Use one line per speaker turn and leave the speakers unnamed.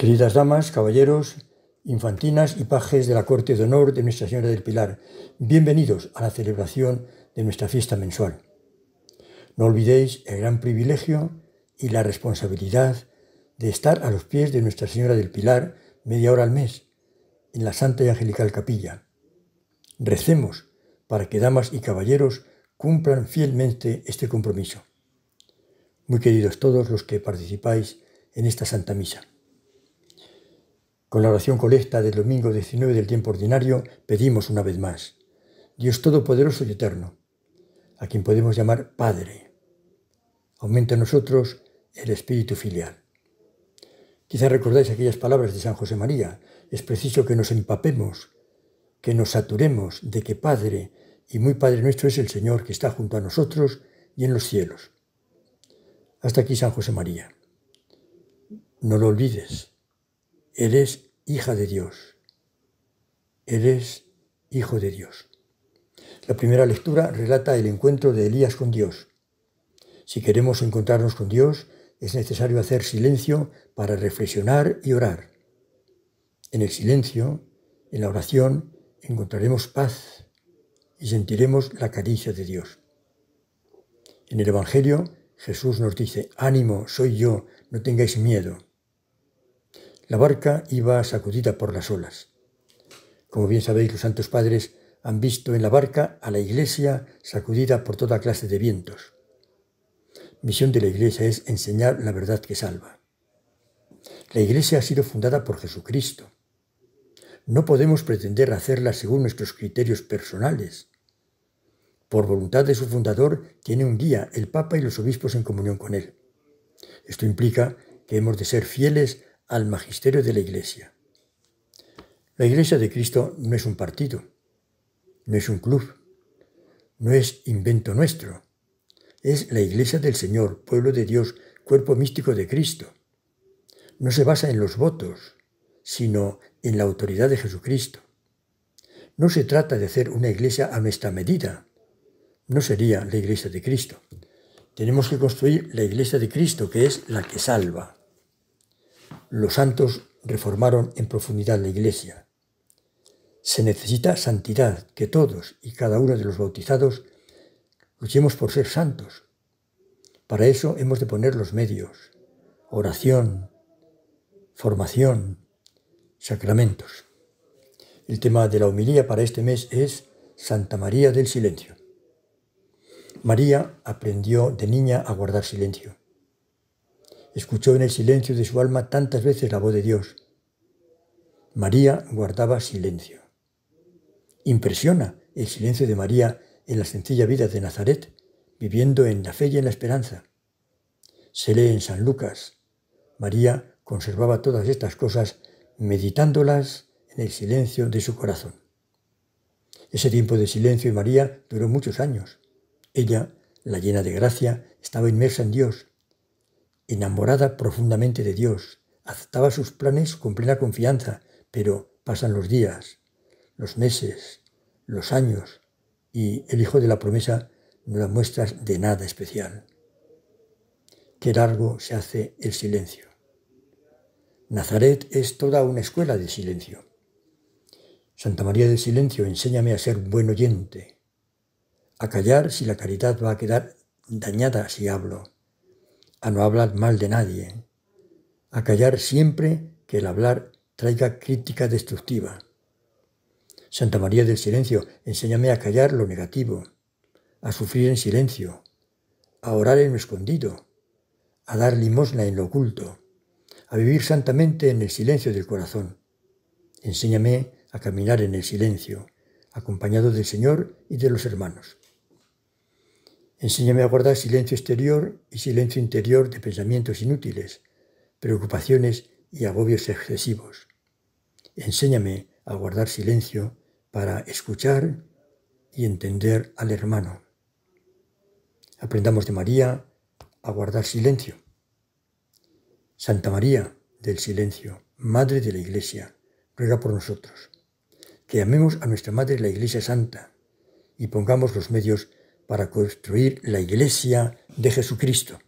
Queridas damas, caballeros, infantinas y pajes de la Corte de Honor de Nuestra Señora del Pilar, bienvenidos a la celebración de nuestra fiesta mensual. No olvidéis el gran privilegio y la responsabilidad de estar a los pies de Nuestra Señora del Pilar media hora al mes, en la Santa y Angelical Capilla. Recemos para que damas y caballeros cumplan fielmente este compromiso. Muy queridos todos los que participáis en esta Santa Misa. Con la oración colecta del domingo 19 del tiempo ordinario pedimos una vez más, Dios Todopoderoso y Eterno, a quien podemos llamar Padre, aumenta en nosotros el espíritu filial. Quizá recordáis aquellas palabras de San José María, es preciso que nos empapemos, que nos saturemos de que Padre y muy Padre nuestro es el Señor que está junto a nosotros y en los cielos. Hasta aquí San José María. No lo olvides. Eres hija de Dios. Eres hijo de Dios. La primera lectura relata el encuentro de Elías con Dios. Si queremos encontrarnos con Dios, es necesario hacer silencio para reflexionar y orar. En el silencio, en la oración, encontraremos paz y sentiremos la caricia de Dios. En el Evangelio, Jesús nos dice, ánimo, soy yo, no tengáis miedo. La barca iba sacudida por las olas. Como bien sabéis, los santos padres han visto en la barca a la iglesia sacudida por toda clase de vientos. Misión de la iglesia es enseñar la verdad que salva. La iglesia ha sido fundada por Jesucristo. No podemos pretender hacerla según nuestros criterios personales. Por voluntad de su fundador tiene un guía, el Papa y los obispos en comunión con él. Esto implica que hemos de ser fieles al magisterio de la Iglesia. La Iglesia de Cristo no es un partido, no es un club, no es invento nuestro. Es la Iglesia del Señor, pueblo de Dios, cuerpo místico de Cristo. No se basa en los votos, sino en la autoridad de Jesucristo. No se trata de hacer una iglesia a nuestra medida. No sería la iglesia de Cristo. Tenemos que construir la iglesia de Cristo, que es la que salva los santos reformaron en profundidad la Iglesia. Se necesita santidad, que todos y cada uno de los bautizados luchemos por ser santos. Para eso hemos de poner los medios, oración, formación, sacramentos. El tema de la homilía para este mes es Santa María del Silencio. María aprendió de niña a guardar silencio escuchó en el silencio de su alma tantas veces la voz de Dios. María guardaba silencio. Impresiona el silencio de María en la sencilla vida de Nazaret, viviendo en la fe y en la esperanza. Se lee en San Lucas. María conservaba todas estas cosas meditándolas en el silencio de su corazón. Ese tiempo de silencio de María duró muchos años. Ella, la llena de gracia, estaba inmersa en Dios, enamorada profundamente de Dios, aceptaba sus planes con plena confianza, pero pasan los días, los meses, los años, y el hijo de la promesa no da muestras de nada especial. Qué largo se hace el silencio. Nazaret es toda una escuela de silencio. Santa María del Silencio, enséñame a ser buen oyente, a callar si la caridad va a quedar dañada si hablo a no hablar mal de nadie, a callar siempre que el hablar traiga crítica destructiva. Santa María del Silencio, enséñame a callar lo negativo, a sufrir en silencio, a orar en lo escondido, a dar limosna en lo oculto, a vivir santamente en el silencio del corazón. Enséñame a caminar en el silencio, acompañado del Señor y de los hermanos. Enséñame a guardar silencio exterior y silencio interior de pensamientos inútiles, preocupaciones y agobios excesivos. Enséñame a guardar silencio para escuchar y entender al hermano. Aprendamos de María a guardar silencio. Santa María del Silencio, Madre de la Iglesia, ruega por nosotros. Que amemos a nuestra Madre la Iglesia Santa y pongamos los medios para construir la iglesia de Jesucristo.